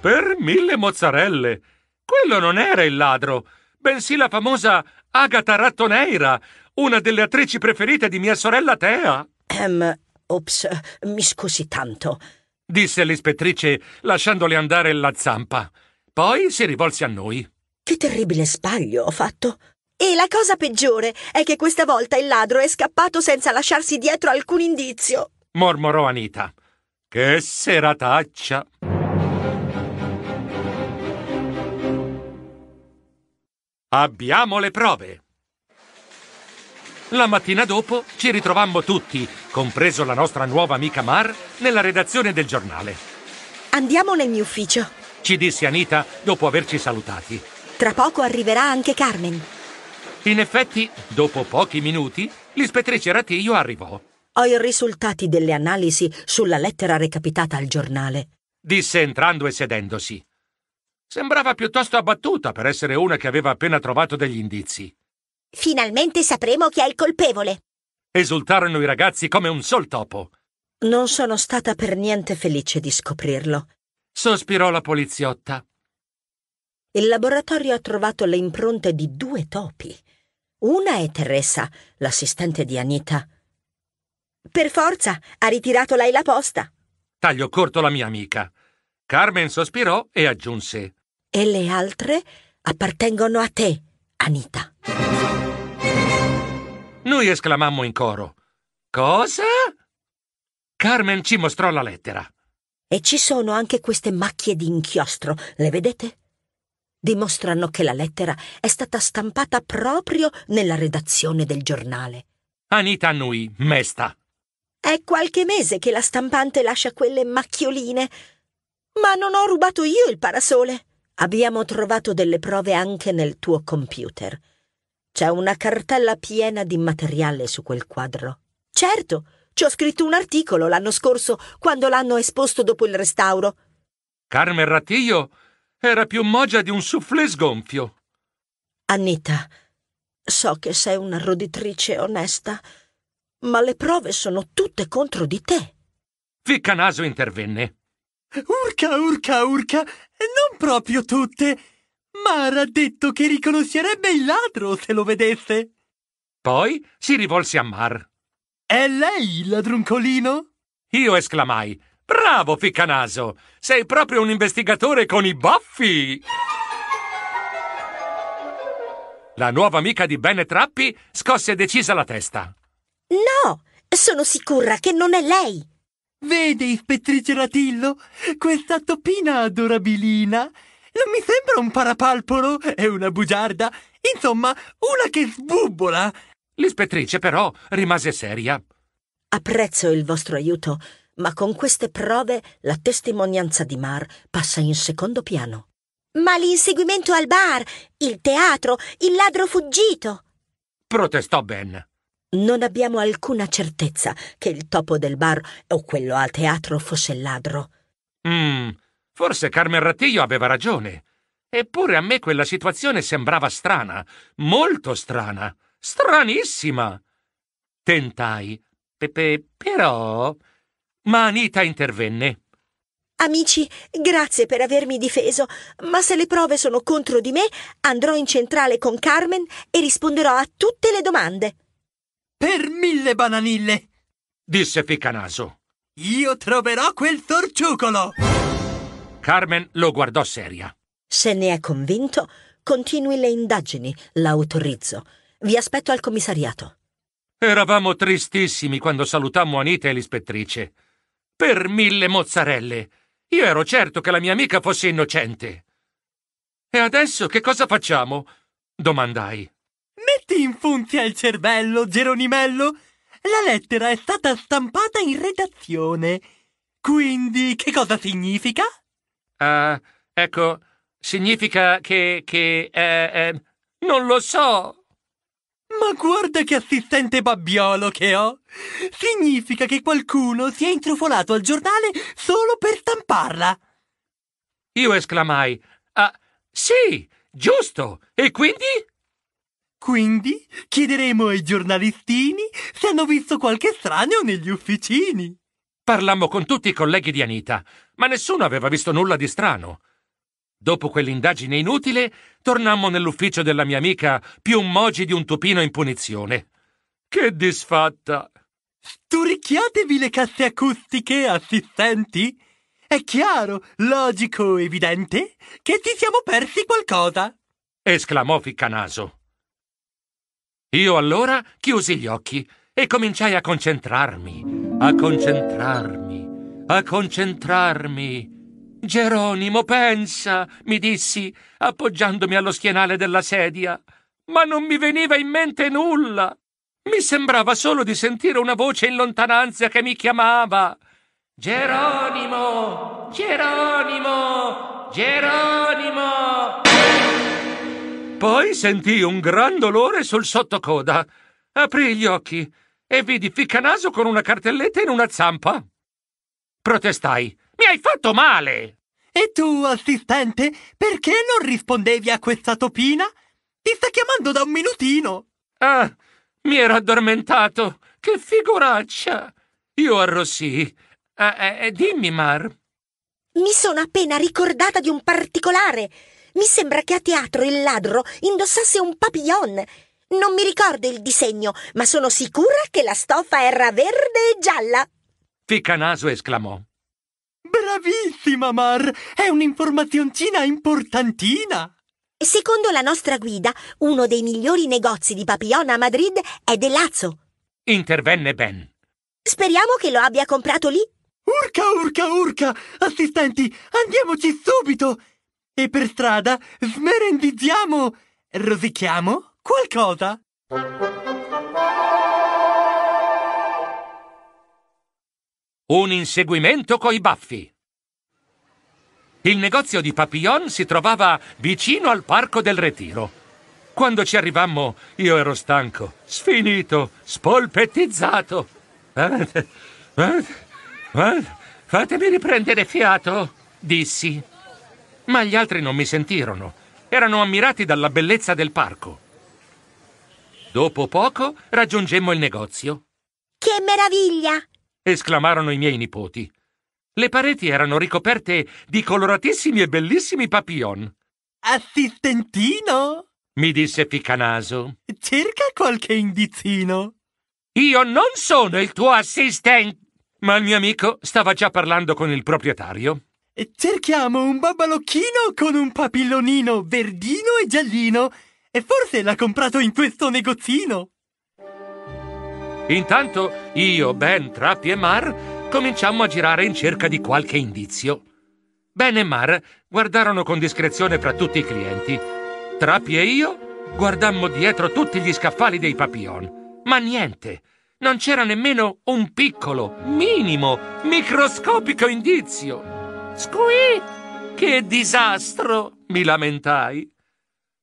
Per mille mozzarelle! Quello non era il ladro, bensì la famosa Agatha Rattoneira, una delle attrici preferite di mia sorella Tea. Ehm, ops, mi scusi tanto, disse l'ispettrice lasciandole andare la zampa. Poi si rivolse a noi. Che terribile sbaglio ho fatto. E la cosa peggiore è che questa volta il ladro è scappato senza lasciarsi dietro alcun indizio, mormorò Anita. Che serataccia! Abbiamo le prove. La mattina dopo ci ritrovammo tutti, compreso la nostra nuova amica Mar, nella redazione del giornale. Andiamo nel mio ufficio. Ci disse Anita dopo averci salutati. Tra poco arriverà anche Carmen. In effetti, dopo pochi minuti, l'ispettrice Ratio arrivò. Ho i risultati delle analisi sulla lettera recapitata al giornale. Disse entrando e sedendosi. Sembrava piuttosto abbattuta per essere una che aveva appena trovato degli indizi. Finalmente sapremo chi è il colpevole. Esultarono i ragazzi come un sol topo. Non sono stata per niente felice di scoprirlo. Sospirò la poliziotta. Il laboratorio ha trovato le impronte di due topi. Una è Teresa, l'assistente di Anita. Per forza, ha ritirato lei la posta. Taglio corto la mia amica. Carmen sospirò e aggiunse E le altre appartengono a te, Anita. Noi esclamammo in coro Cosa? Carmen ci mostrò la lettera. E ci sono anche queste macchie di inchiostro, le vedete? Dimostrano che la lettera è stata stampata proprio nella redazione del giornale. Anita annui, mesta. È qualche mese che la stampante lascia quelle macchioline. Ma non ho rubato io il parasole. Abbiamo trovato delle prove anche nel tuo computer. C'è una cartella piena di materiale su quel quadro. Certo, ci ho scritto un articolo l'anno scorso quando l'hanno esposto dopo il restauro. Carmen Ratillo era più mogia di un soufflé sgonfio. Anita, so che sei una roditrice onesta, ma le prove sono tutte contro di te. Ficcanaso intervenne. Urca, urca, urca, non proprio tutte. Mara ha detto che riconoscerebbe il ladro se lo vedesse. Poi si rivolse a Mar. È lei il ladroncolino? Io esclamai. Bravo, ficcanaso! Sei proprio un investigatore con i baffi! La nuova amica di Bene Trappi scosse decisa la testa. No, sono sicura che non è lei. Vede, ispettrice Ratillo, questa toppina adorabilina non mi sembra un parapalpolo, è una bugiarda, insomma, una che sbubbola. L'ispettrice però rimase seria. Apprezzo il vostro aiuto, ma con queste prove la testimonianza di Mar passa in secondo piano. Ma l'inseguimento al bar, il teatro, il ladro fuggito. Protestò Ben. Non abbiamo alcuna certezza che il topo del bar o quello al teatro fosse il ladro. Mm, forse Carmen Rattillo aveva ragione. Eppure a me quella situazione sembrava strana, molto strana, stranissima. Tentai, pepe, però... Ma Anita intervenne. Amici, grazie per avermi difeso, ma se le prove sono contro di me, andrò in centrale con Carmen e risponderò a tutte le domande. Per mille bananille! disse Ficcanaso. Io troverò quel torciucolo! Carmen lo guardò seria. Se ne è convinto, continui le indagini, l'autorizzo. Vi aspetto al commissariato. Eravamo tristissimi quando salutammo Anita e l'ispettrice. Per mille mozzarelle! Io ero certo che la mia amica fosse innocente. E adesso che cosa facciamo? domandai infunti al cervello, Geronimello? La lettera è stata stampata in redazione. Quindi, che cosa significa? Ah, uh, ecco, significa che... che... Eh, eh, non lo so! Ma guarda che assistente babbiolo che ho! Significa che qualcuno si è intrufolato al giornale solo per stamparla! Io esclamai. Ah, sì, giusto! E quindi? Quindi chiederemo ai giornalistini se hanno visto qualche strano negli ufficini. Parlammo con tutti i colleghi di Anita, ma nessuno aveva visto nulla di strano. Dopo quell'indagine inutile, tornammo nell'ufficio della mia amica più mogi di un tupino in punizione. Che disfatta! Sturicchiatevi le casse acustiche, assistenti! È chiaro, logico, evidente che ci siamo persi qualcosa! esclamò Ficcanaso. Io allora chiusi gli occhi e cominciai a concentrarmi, a concentrarmi, a concentrarmi. Geronimo, pensa, mi dissi, appoggiandomi allo schienale della sedia. Ma non mi veniva in mente nulla. Mi sembrava solo di sentire una voce in lontananza che mi chiamava. Geronimo, Geronimo, Geronimo. Poi sentii un gran dolore sul sottocoda. Aprì gli occhi e vidi Ficcanaso con una cartelletta in una zampa. Protestai. Mi hai fatto male! E tu, assistente, perché non rispondevi a questa topina? Ti sta chiamando da un minutino! Ah, mi ero addormentato! Che figuraccia! Io arrossii. Eh, eh, dimmi, Mar. Mi sono appena ricordata di un particolare. Mi sembra che a teatro il ladro indossasse un papillon. Non mi ricordo il disegno, ma sono sicura che la stoffa era verde e gialla. Ficcanaso esclamò. Bravissima, Mar! È un'informazioncina importantina! Secondo la nostra guida, uno dei migliori negozi di papillon a Madrid è De Lazzo. Intervenne Ben. Speriamo che lo abbia comprato lì. Urca, urca, urca! Assistenti, andiamoci subito! e per strada smerendizziamo, rosichiamo qualcosa. Un inseguimento coi baffi. Il negozio di Papillon si trovava vicino al Parco del Retiro. Quando ci arrivammo, io ero stanco, sfinito, spolpettizzato. Eh, eh, eh, fatemi riprendere fiato, dissi ma gli altri non mi sentirono. Erano ammirati dalla bellezza del parco. Dopo poco raggiungemmo il negozio. Che meraviglia! esclamarono i miei nipoti. Le pareti erano ricoperte di coloratissimi e bellissimi papillon. Assistentino! mi disse Ficcanaso. Cerca qualche indizino. Io non sono il tuo assistente! Ma il mio amico stava già parlando con il proprietario. Cerchiamo un babalocchino con un papillonino verdino e giallino e forse l'ha comprato in questo negozino. Intanto io, Ben, Trappi e Mar cominciammo a girare in cerca di qualche indizio. Ben e Mar guardarono con discrezione fra tutti i clienti. Trappi e io guardammo dietro tutti gli scaffali dei papillon, ma niente. Non c'era nemmeno un piccolo, minimo, microscopico indizio. Squeak! Che disastro! mi lamentai.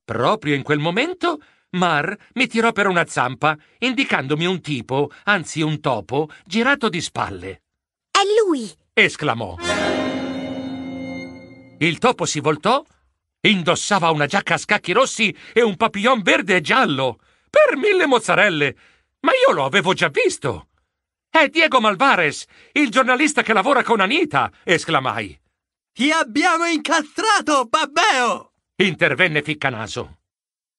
Proprio in quel momento Mar mi tirò per una zampa, indicandomi un tipo, anzi un topo, girato di spalle. È lui! esclamò. Il topo si voltò, indossava una giacca a scacchi rossi e un papillon verde e giallo, per mille mozzarelle, ma io lo avevo già visto. È Diego Malvares, il giornalista che lavora con Anita, esclamai. Ti abbiamo incastrato, Babbeo! intervenne Ficcanaso.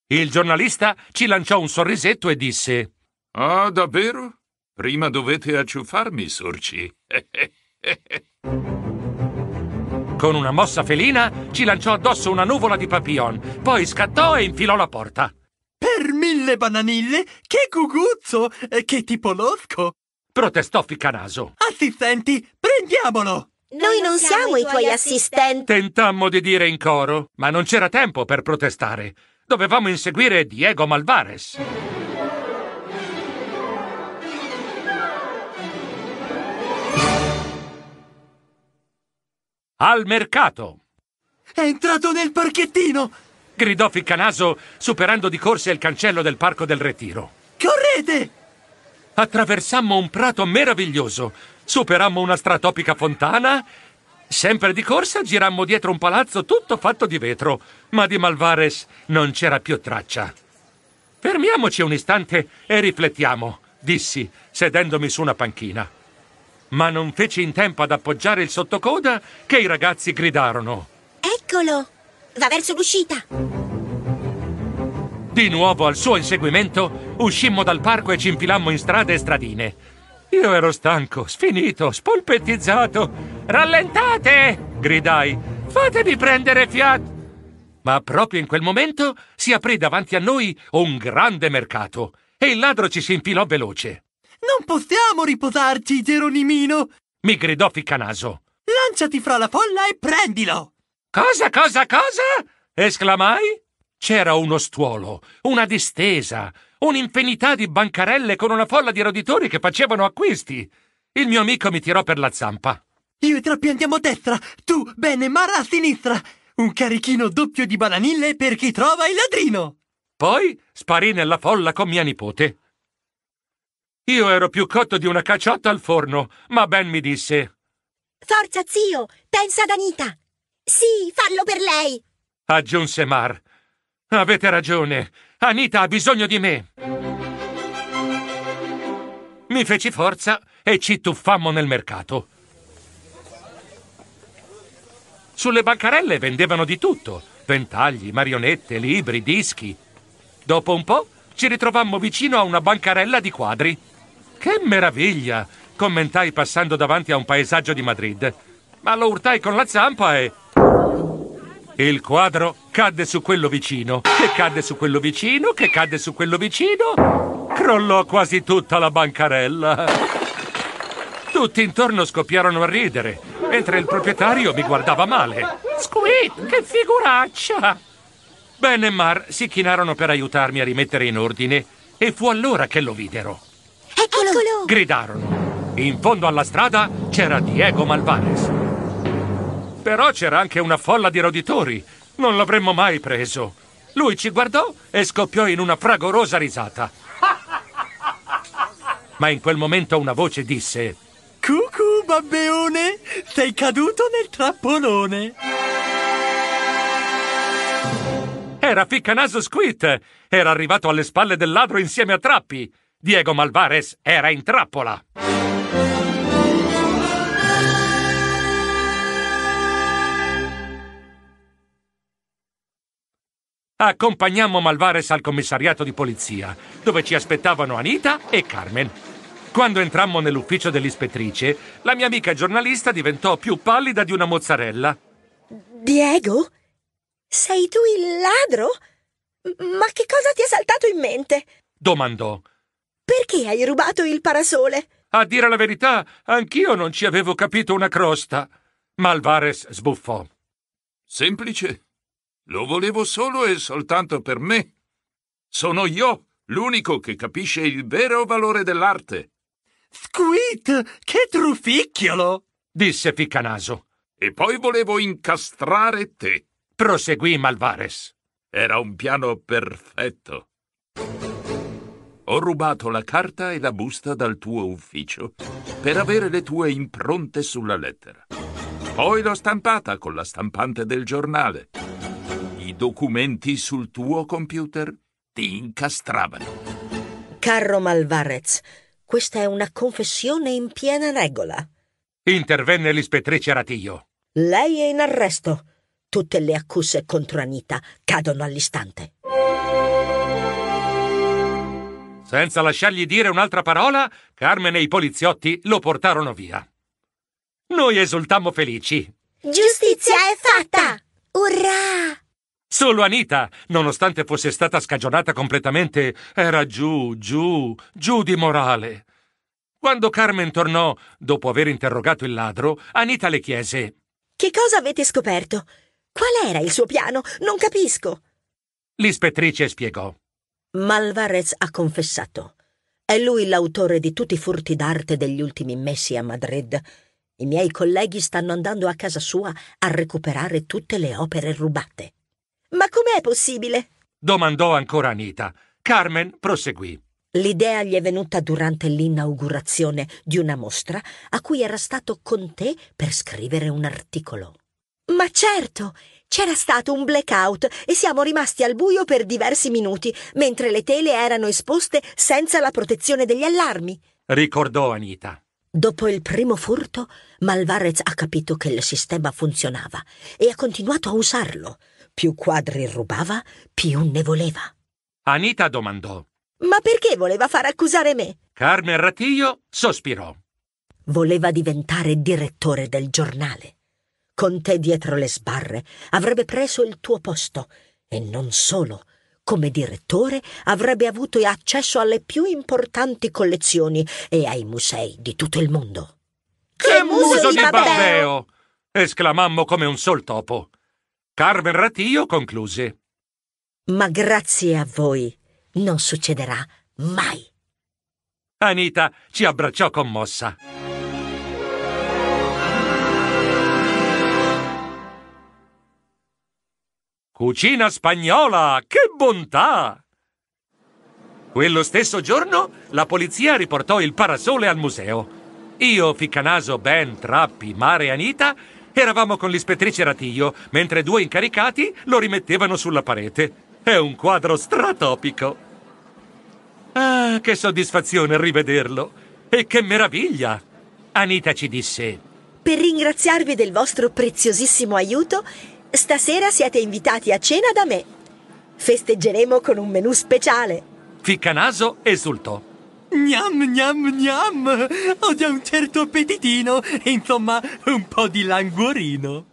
Il giornalista ci lanciò un sorrisetto e disse: Ah, davvero? Prima dovete acciuffarmi, sorci. Con una mossa felina ci lanciò addosso una nuvola di papillon, poi scattò e infilò la porta. Per mille bananille, che guguzzo, eh, che tipolosco! protestò Ficcanaso. Assistenti, prendiamolo! Noi non siamo i tuoi assistenti. Tentammo di dire in coro, ma non c'era tempo per protestare. Dovevamo inseguire Diego Malvares. Al mercato. È entrato nel parchettino! gridò Ficcanaso, superando di corsa il cancello del Parco del Retiro. Correte! attraversammo un prato meraviglioso, superammo una stratopica fontana. Sempre di corsa girammo dietro un palazzo tutto fatto di vetro, ma di Malvares non c'era più traccia. Fermiamoci un istante e riflettiamo, dissi, sedendomi su una panchina. Ma non feci in tempo ad appoggiare il sottocoda che i ragazzi gridarono. Eccolo! Va verso l'uscita! Di nuovo al suo inseguimento, uscimmo dal parco e ci infilammo in strade e stradine. Io ero stanco, sfinito, spolpettizzato. Rallentate! gridai. Fatemi prendere fiat! Ma proprio in quel momento si aprì davanti a noi un grande mercato e il ladro ci si infilò veloce. Non possiamo riposarci, Geronimino! mi gridò Ficcanaso. Lanciati fra la folla e prendilo! Cosa, cosa, cosa? esclamai c'era uno stuolo, una distesa, un'infinità di bancarelle con una folla di roditori che facevano acquisti. Il mio amico mi tirò per la zampa. Io e Trappi andiamo a destra, tu, bene, Mara a sinistra. Un carichino doppio di bananille per chi trova il ladrino. Poi sparì nella folla con mia nipote. Io ero più cotto di una caciotta al forno, ma Ben mi disse: Forza, zio, pensa ad Anita. Sì, fallo per lei. Aggiunse Mar. Avete ragione. Anita ha bisogno di me. Mi feci forza e ci tuffammo nel mercato. Sulle bancarelle vendevano di tutto. Ventagli, marionette, libri, dischi. Dopo un po' ci ritrovammo vicino a una bancarella di quadri. Che meraviglia! commentai passando davanti a un paesaggio di Madrid. Ma lo urtai con la zampa e il quadro cadde su quello vicino, che cadde su quello vicino, che cadde su quello vicino. Crollò quasi tutta la bancarella. Tutti intorno scoppiarono a ridere, mentre il proprietario mi guardava male. Squid, che figuraccia! Ben e Mar si chinarono per aiutarmi a rimettere in ordine e fu allora che lo videro. Eccolo! Gridarono. In fondo alla strada c'era Diego Malvares. Però c'era anche una folla di roditori. Non l'avremmo mai preso. Lui ci guardò e scoppiò in una fragorosa risata. Ma in quel momento una voce disse: Cucù, babbeone, sei caduto nel trappolone. Era Ficcanaso Squid. Era arrivato alle spalle del ladro insieme a Trappi. Diego Malvares era in trappola. accompagnammo Malvares al commissariato di polizia, dove ci aspettavano Anita e Carmen. Quando entrammo nell'ufficio dell'ispettrice, la mia amica giornalista diventò più pallida di una mozzarella. Diego? Sei tu il ladro? Ma che cosa ti è saltato in mente? domandò. Perché hai rubato il parasole? A dire la verità, anch'io non ci avevo capito una crosta. Malvares sbuffò. Semplice. Lo volevo solo e soltanto per me. Sono io l'unico che capisce il vero valore dell'arte. Squid, che trufficchiolo! disse Ficcanaso. E poi volevo incastrare te. Proseguì Malvares. Era un piano perfetto. Ho rubato la carta e la busta dal tuo ufficio per avere le tue impronte sulla lettera. Poi l'ho stampata con la stampante del giornale documenti sul tuo computer ti incastravano. Carro Malvarez, questa è una confessione in piena regola. Intervenne l'ispettrice Ratio. Lei è in arresto. Tutte le accuse contro Anita cadono all'istante. Senza lasciargli dire un'altra parola, Carmen e i poliziotti lo portarono via. Noi esultammo felici. Giustizia è fatta! Urrà! Solo Anita, nonostante fosse stata scagionata completamente, era giù, giù, giù di morale. Quando Carmen tornò, dopo aver interrogato il ladro, Anita le chiese: Che cosa avete scoperto? Qual era il suo piano? Non capisco. L'ispettrice spiegò: Malvarez ha confessato. È lui l'autore di tutti i furti d'arte degli ultimi mesi a Madrid. I miei colleghi stanno andando a casa sua a recuperare tutte le opere rubate. Ma com'è possibile? domandò ancora Anita. Carmen proseguì. L'idea gli è venuta durante l'inaugurazione di una mostra a cui era stato con te per scrivere un articolo. Ma certo, c'era stato un blackout e siamo rimasti al buio per diversi minuti, mentre le tele erano esposte senza la protezione degli allarmi, ricordò Anita. Dopo il primo furto, Malvarez ha capito che il sistema funzionava e ha continuato a usarlo. Più quadri rubava, più ne voleva. Anita domandò. Ma perché voleva far accusare me? Carmen Ratio sospirò. Voleva diventare direttore del giornale. Con te dietro le sbarre avrebbe preso il tuo posto e non solo. Come direttore avrebbe avuto accesso alle più importanti collezioni e ai musei di tutto il mondo. Che, che muso, muso di babbeo! esclamammo come un sol topo. Carmen Ratio concluse. Ma grazie a voi non succederà mai. Anita ci abbracciò commossa. Cucina spagnola, che bontà! Quello stesso giorno la polizia riportò il parasole al museo. Io, Ficcanaso, Ben, Trappi, Mare e Anita Eravamo con l'ispettrice Ratio, mentre due incaricati lo rimettevano sulla parete. È un quadro stratopico. Ah, che soddisfazione rivederlo! E che meraviglia! Anita ci disse: Per ringraziarvi del vostro preziosissimo aiuto, stasera siete invitati a cena da me. Festeggeremo con un menù speciale. Ficcanaso esultò. Gnam gnam gnam! Ho già un certo appetitino insomma un po' di languorino.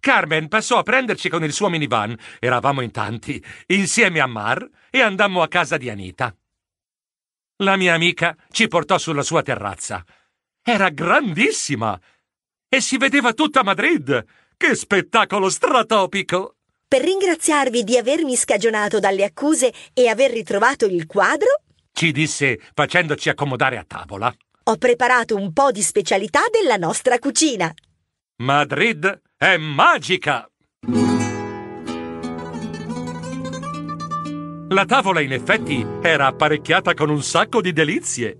Carmen passò a prenderci con il suo minivan, eravamo in tanti, insieme a Mar e andammo a casa di Anita. La mia amica ci portò sulla sua terrazza. Era grandissima e si vedeva tutta Madrid. Che spettacolo stratopico! Per ringraziarvi di avermi scagionato dalle accuse e aver ritrovato il quadro, ci disse facendoci accomodare a tavola. Ho preparato un po' di specialità della nostra cucina. Madrid è magica! La tavola in effetti era apparecchiata con un sacco di delizie.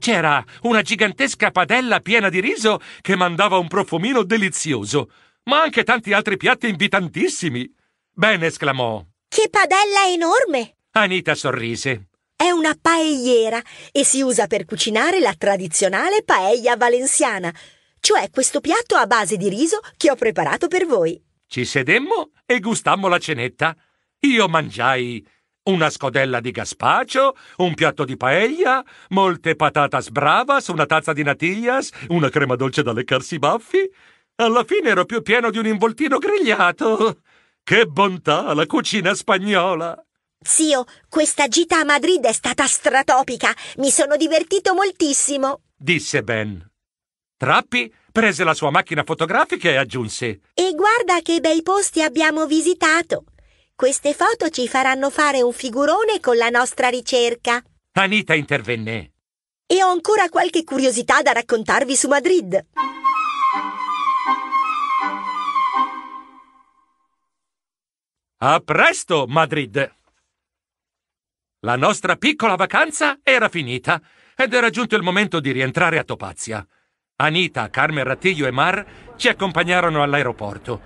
C'era una gigantesca padella piena di riso che mandava un profumino delizioso, ma anche tanti altri piatti invitantissimi. Ben esclamò. Che padella enorme! Anita sorrise. È una paelliera e si usa per cucinare la tradizionale paella valenciana, cioè questo piatto a base di riso che ho preparato per voi. Ci sedemmo e gustammo la cenetta. Io mangiai una scodella di gaspaccio, un piatto di paella, molte patatas bravas, una tazza di natillas, una crema dolce da leccarsi i baffi. Alla fine ero più pieno di un involtino grigliato. Che bontà la cucina spagnola! Zio, questa gita a Madrid è stata stratopica. Mi sono divertito moltissimo, disse Ben. Trappi prese la sua macchina fotografica e aggiunse: E guarda che bei posti abbiamo visitato. Queste foto ci faranno fare un figurone con la nostra ricerca. Anita intervenne. E ho ancora qualche curiosità da raccontarvi su Madrid. A presto, Madrid! La nostra piccola vacanza era finita ed era giunto il momento di rientrare a Topazia. Anita, Carmen Rattiglio e Mar ci accompagnarono all'aeroporto.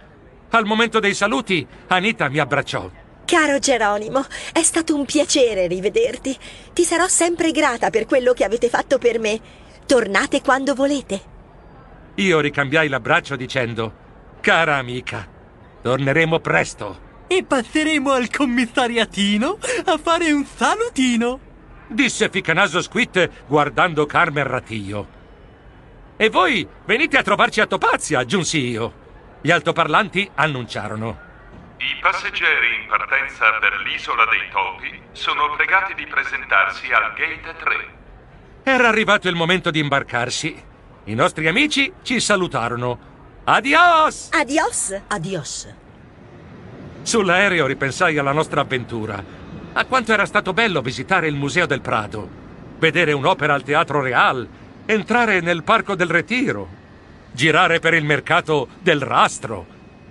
Al momento dei saluti, Anita mi abbracciò. Caro Geronimo, è stato un piacere rivederti. Ti sarò sempre grata per quello che avete fatto per me. Tornate quando volete. Io ricambiai l'abbraccio dicendo, cara amica, torneremo presto e passeremo al commissariatino a fare un salutino. Disse Ficcanaso Squid guardando Carmen Ratio. E voi venite a trovarci a Topazia, aggiunsi io. Gli altoparlanti annunciarono. I passeggeri in partenza per l'isola dei topi sono pregati di presentarsi al gate 3. Era arrivato il momento di imbarcarsi. I nostri amici ci salutarono. Adios! Adios! Adios! Sull'aereo ripensai alla nostra avventura, a quanto era stato bello visitare il Museo del Prado, vedere un'opera al Teatro Real, entrare nel Parco del Retiro, girare per il mercato del Rastro.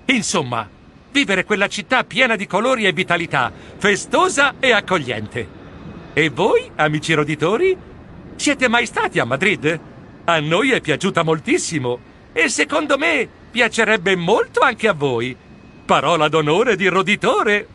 Insomma, vivere quella città piena di colori e vitalità, festosa e accogliente. E voi, amici roditori, siete mai stati a Madrid? A noi è piaciuta moltissimo e secondo me piacerebbe molto anche a voi. Parola d'onore di roditore!